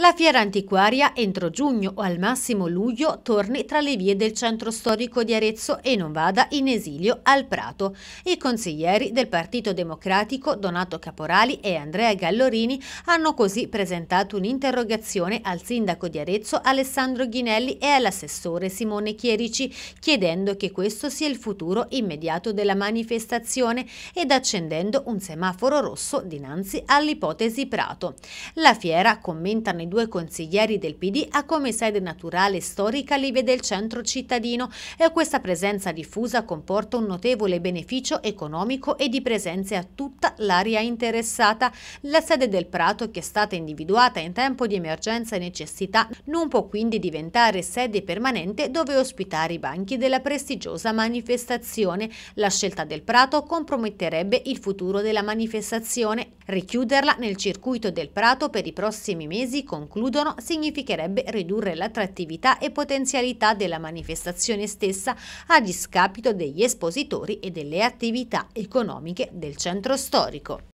La fiera antiquaria entro giugno o al massimo luglio torni tra le vie del centro storico di Arezzo e non vada in esilio al Prato. I consiglieri del Partito Democratico Donato Caporali e Andrea Gallorini hanno così presentato un'interrogazione al sindaco di Arezzo Alessandro Ghinelli e all'assessore Simone Chierici chiedendo che questo sia il futuro immediato della manifestazione ed accendendo un semaforo rosso dinanzi all'ipotesi Prato. La fiera, commentano i due consiglieri del PD ha come sede naturale storica l'Ive del centro cittadino e questa presenza diffusa comporta un notevole beneficio economico e di presenze a tutta l'area interessata. La sede del Prato, che è stata individuata in tempo di emergenza e necessità, non può quindi diventare sede permanente dove ospitare i banchi della prestigiosa manifestazione. La scelta del Prato comprometterebbe il futuro della manifestazione. Richiuderla nel circuito del Prato per i prossimi mesi con concludono, significherebbe ridurre l'attrattività e potenzialità della manifestazione stessa a discapito degli espositori e delle attività economiche del centro storico.